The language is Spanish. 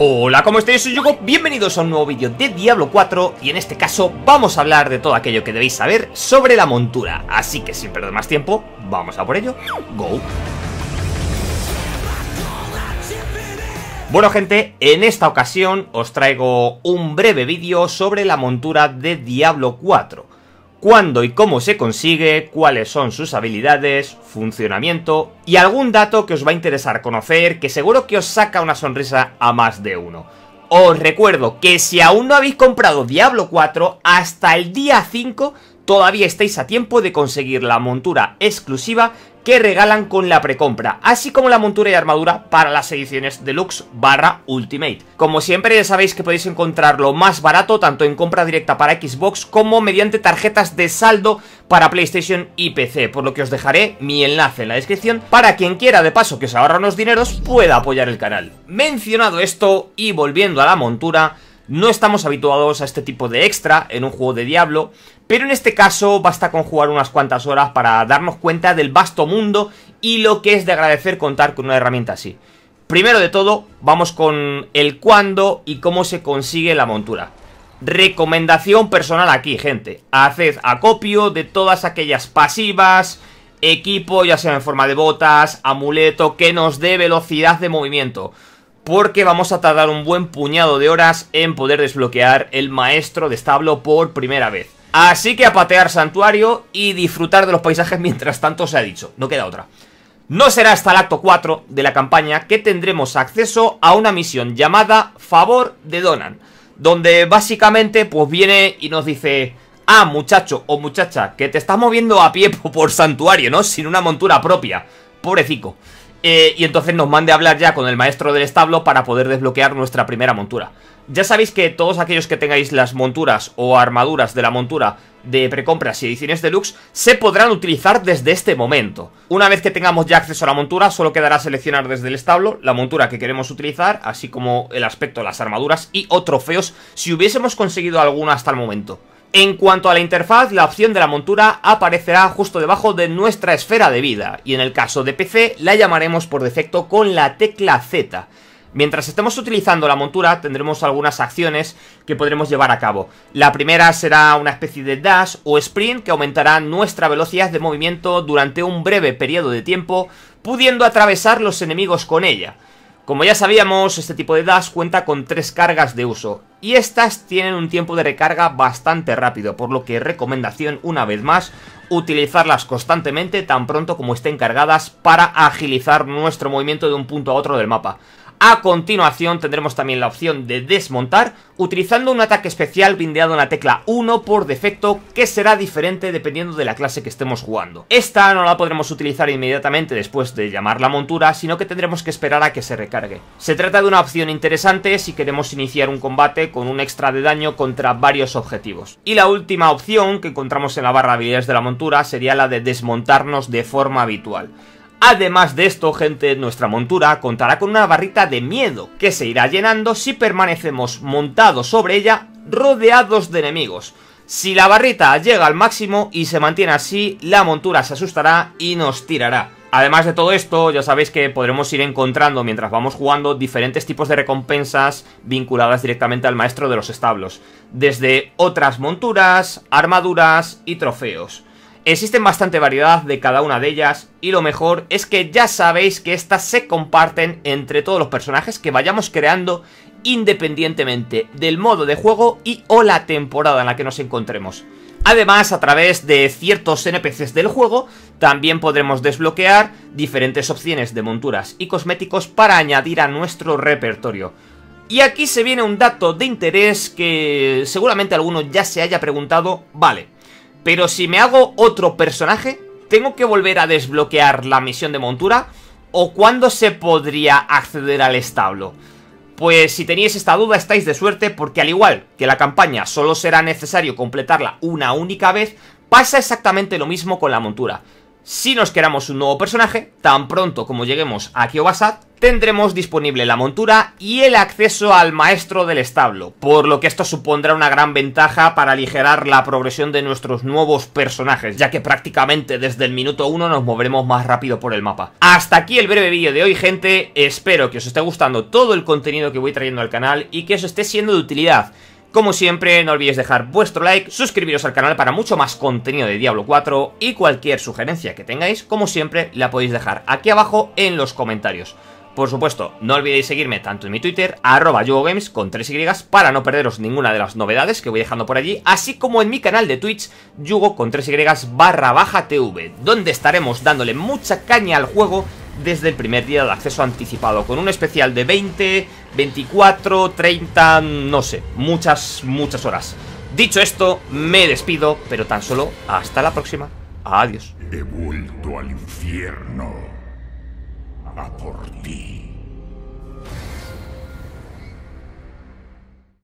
Hola, ¿cómo estáis? Soy Yugo, bienvenidos a un nuevo vídeo de Diablo 4 y en este caso vamos a hablar de todo aquello que debéis saber sobre la montura. Así que sin perder más tiempo, vamos a por ello. ¡Go! Bueno gente, en esta ocasión os traigo un breve vídeo sobre la montura de Diablo 4 cuándo y cómo se consigue, cuáles son sus habilidades, funcionamiento y algún dato que os va a interesar conocer que seguro que os saca una sonrisa a más de uno. Os recuerdo que si aún no habéis comprado Diablo 4, hasta el día 5 todavía estáis a tiempo de conseguir la montura exclusiva que regalan con la precompra, así como la montura y armadura para las ediciones deluxe barra ultimate. Como siempre ya sabéis que podéis encontrarlo más barato tanto en compra directa para Xbox como mediante tarjetas de saldo para PlayStation y PC, por lo que os dejaré mi enlace en la descripción para quien quiera de paso que os ahorra unos dineros pueda apoyar el canal. Mencionado esto y volviendo a la montura, no estamos habituados a este tipo de extra en un juego de Diablo, pero en este caso basta con jugar unas cuantas horas para darnos cuenta del vasto mundo y lo que es de agradecer contar con una herramienta así. Primero de todo, vamos con el cuándo y cómo se consigue la montura. Recomendación personal aquí, gente. Haced acopio de todas aquellas pasivas, equipo, ya sea en forma de botas, amuleto, que nos dé velocidad de movimiento porque vamos a tardar un buen puñado de horas en poder desbloquear el maestro de establo por primera vez. Así que a patear santuario y disfrutar de los paisajes mientras tanto se ha dicho, no queda otra. No será hasta el acto 4 de la campaña que tendremos acceso a una misión llamada Favor de Donan, donde básicamente pues viene y nos dice, ah muchacho o muchacha, que te estás moviendo a pie por santuario, ¿no? Sin una montura propia, pobrecico. Eh, y entonces nos mande a hablar ya con el maestro del establo para poder desbloquear nuestra primera montura. Ya sabéis que todos aquellos que tengáis las monturas o armaduras de la montura de precompras y ediciones deluxe se podrán utilizar desde este momento. Una vez que tengamos ya acceso a la montura, solo quedará seleccionar desde el establo la montura que queremos utilizar, así como el aspecto de las armaduras y o trofeos si hubiésemos conseguido alguna hasta el momento. En cuanto a la interfaz, la opción de la montura aparecerá justo debajo de nuestra esfera de vida, y en el caso de PC la llamaremos por defecto con la tecla Z. Mientras estemos utilizando la montura tendremos algunas acciones que podremos llevar a cabo. La primera será una especie de dash o sprint que aumentará nuestra velocidad de movimiento durante un breve periodo de tiempo, pudiendo atravesar los enemigos con ella. Como ya sabíamos, este tipo de das cuenta con tres cargas de uso, y estas tienen un tiempo de recarga bastante rápido, por lo que recomendación una vez más, utilizarlas constantemente tan pronto como estén cargadas para agilizar nuestro movimiento de un punto a otro del mapa. A continuación tendremos también la opción de desmontar utilizando un ataque especial bindeado en la tecla 1 por defecto que será diferente dependiendo de la clase que estemos jugando. Esta no la podremos utilizar inmediatamente después de llamar la montura, sino que tendremos que esperar a que se recargue. Se trata de una opción interesante si queremos iniciar un combate con un extra de daño contra varios objetivos. Y la última opción que encontramos en la barra habilidades de la montura sería la de desmontarnos de forma habitual. Además de esto, gente, nuestra montura contará con una barrita de miedo, que se irá llenando si permanecemos montados sobre ella rodeados de enemigos. Si la barrita llega al máximo y se mantiene así, la montura se asustará y nos tirará. Además de todo esto, ya sabéis que podremos ir encontrando mientras vamos jugando diferentes tipos de recompensas vinculadas directamente al maestro de los establos, desde otras monturas, armaduras y trofeos. Existen bastante variedad de cada una de ellas y lo mejor es que ya sabéis que estas se comparten entre todos los personajes que vayamos creando independientemente del modo de juego y o la temporada en la que nos encontremos. Además, a través de ciertos NPCs del juego, también podremos desbloquear diferentes opciones de monturas y cosméticos para añadir a nuestro repertorio. Y aquí se viene un dato de interés que seguramente alguno ya se haya preguntado, vale, pero si me hago otro personaje, ¿tengo que volver a desbloquear la misión de montura? ¿O cuándo se podría acceder al establo? Pues si tenéis esta duda estáis de suerte porque al igual que la campaña solo será necesario completarla una única vez, pasa exactamente lo mismo con la montura. Si nos queramos un nuevo personaje, tan pronto como lleguemos a Kyobasat, tendremos disponible la montura y el acceso al maestro del establo, por lo que esto supondrá una gran ventaja para aligerar la progresión de nuestros nuevos personajes, ya que prácticamente desde el minuto 1 nos moveremos más rápido por el mapa. Hasta aquí el breve vídeo de hoy, gente. Espero que os esté gustando todo el contenido que voy trayendo al canal y que os esté siendo de utilidad. Como siempre, no olvidéis dejar vuestro like, suscribiros al canal para mucho más contenido de Diablo 4 y cualquier sugerencia que tengáis, como siempre, la podéis dejar aquí abajo en los comentarios. Por supuesto, no olvidéis seguirme tanto en mi Twitter, arroba con 3Y para no perderos ninguna de las novedades que voy dejando por allí, así como en mi canal de Twitch, Yugo con 3Y barra baja TV, donde estaremos dándole mucha caña al juego desde el primer día de acceso anticipado, con un especial de 20, 24, 30, no sé, muchas, muchas horas. Dicho esto, me despido, pero tan solo hasta la próxima. Adiós. He vuelto al infierno a por ti.